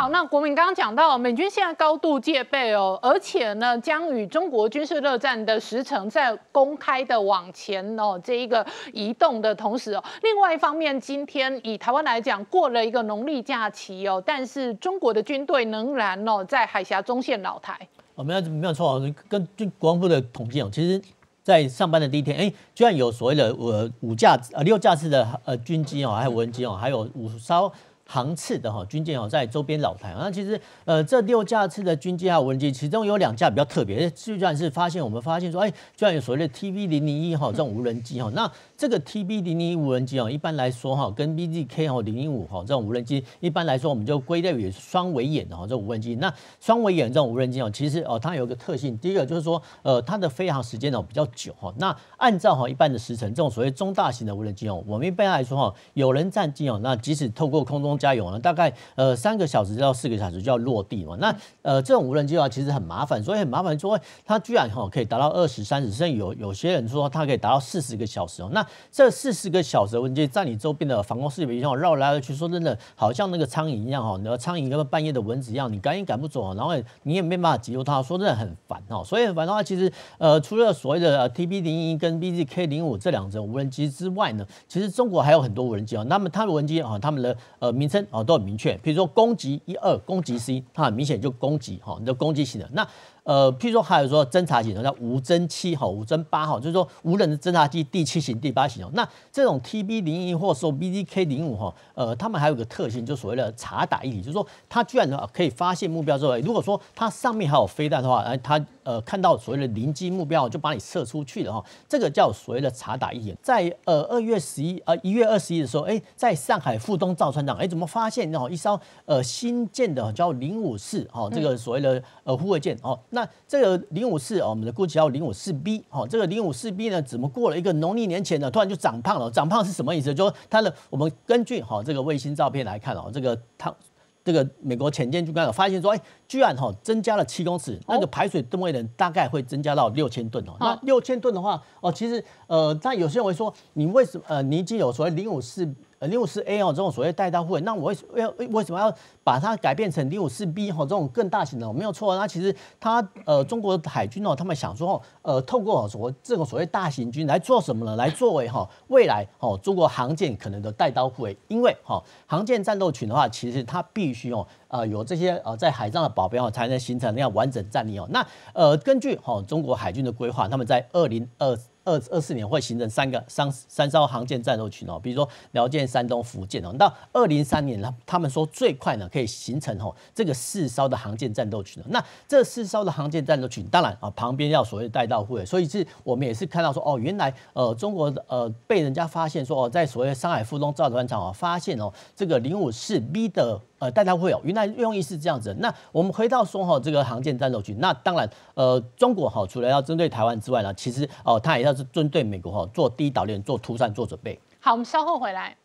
好，那国民刚刚讲到，美军现在高度戒备哦，而且呢，将与中国军事热战的时程在公开的往前哦，这一个移动的同时哦，另外一方面，今天以台湾来讲，过了一个农历假期哦，但是中国的军队仍然哦，在海峡中线老台，哦没有没有错，跟国防部的统计哦，其实，在上班的第一天，哎，居然有所谓的我五架呃六架次的呃军机哦，还有无人机哦，还有五艘。航次的哈军舰哦，在周边绕台那其实呃这六架次的军机啊，无人机，其中有两架比较特别，就算是发现我们发现说，哎，居然有所谓的 TB 零零一哈这种无人机哈，那这个 TB 零零一无人机哦，一般来说哈，跟 BZK 哈零零五哈这种无人机，一般来说我们就归类为双尾眼的哈这无人机。那双尾眼这种无人机哦，其实哦它有个特性，第一个就是说呃它的飞行时间哦比较久哈，那按照哈一般的时程，这种所谓中大型的无人机哦，我们一般来说哈有人战机哦，那即使透过空中。加油呢，大概呃三个小时到四个小时就要落地嘛。那呃这种无人机的话其实很麻烦，所以很麻烦。说它居然哈可以达到二十三十，甚至有有些人说它可以达到四十个小时哦。那这四十个小时无人机在你周边的防空视别系统绕来绕去，说真的好像那个苍蝇一样哈。你的苍蝇跟半夜的蚊子一样，你赶紧赶不走，然后你也没办法急救它。说真的很烦哦。所以很烦的话，其实呃除了所谓的 TB 零一跟 BZK 零五这两只无人机之外呢，其实中国还有很多无人机啊。那么他的无人机啊，他们的呃名。哦，都很明确。比如说攻击一二、攻击 C，它很明显就攻击哈，你的攻击型的。那呃，譬如说还有说侦察型的，叫无侦七哈、无侦八哈，就是说无人的侦察机第七型、第八型哦。那这种 TB 零一或说 BDK 零五哈，呃，他们还有个特性，就所谓的查打一体，就是说它居然可以发现目标之后，如果说它上面还有飞弹的话，哎，它。呃，看到所谓的邻机目标，就把你射出去了哈。这个叫所谓的查打一眼。在呃二月十一，呃一月二十一的时候，哎，在上海富东赵船长，哎，怎么发现哦，一艘呃新建的叫零五四哦，这个所谓的呃护卫舰哦。那这个零五四哦，我们的估计叫零五四 B 哦。这个零五四 B 呢，怎么过了一个农历年前呢，突然就长胖了？长胖是什么意思？就是它的，我们根据哈这个卫星照片来看哦，这个它。这个美国潜艇军官有发现说，哎，居然哈增加了七公尺，那个排水吨位呢，大概会增加到六千吨哦。那六千吨的话，哦，其实呃，但有些人会说，你为什么呃，你已经有所谓零五四？六四 A 哦，这种所谓带刀护卫，那我为要为什么要把它改变成六四 B 哦这种更大型的没有错。那其实它呃，中国海军哦，他们想说，呃，透过我这种所谓大型军来做什么呢？来作为哈未来哦中国航舰可能的带刀护卫，因为哈航舰战斗群的话，其实它必须哦呃，有这些呃在海上的保镖才能形成那样完整战力哦。那呃根据哈中国海军的规划，他们在二零二。二二四年会形成三个三三艘航舰战斗群哦，比如说辽舰、山东、福建哦。那二零三年，他他们说最快呢可以形成哦这个四艘的航舰战斗群那这四艘的航舰战斗群，当然啊旁边要所谓带到会，所以是我们也是看到说哦，原来呃中国呃被人家发现说哦，在所谓上海富东造船厂哦，发现哦这个零五四 B 的。呃，大家会有，原来用意是这样子。那我们回到说哈，这个航舰战斗群，那当然，呃，中国哈，除了要针对台湾之外呢，其实哦，它也要是针对美国哈，做第一岛链做突战、做准备。好，我们稍后回来。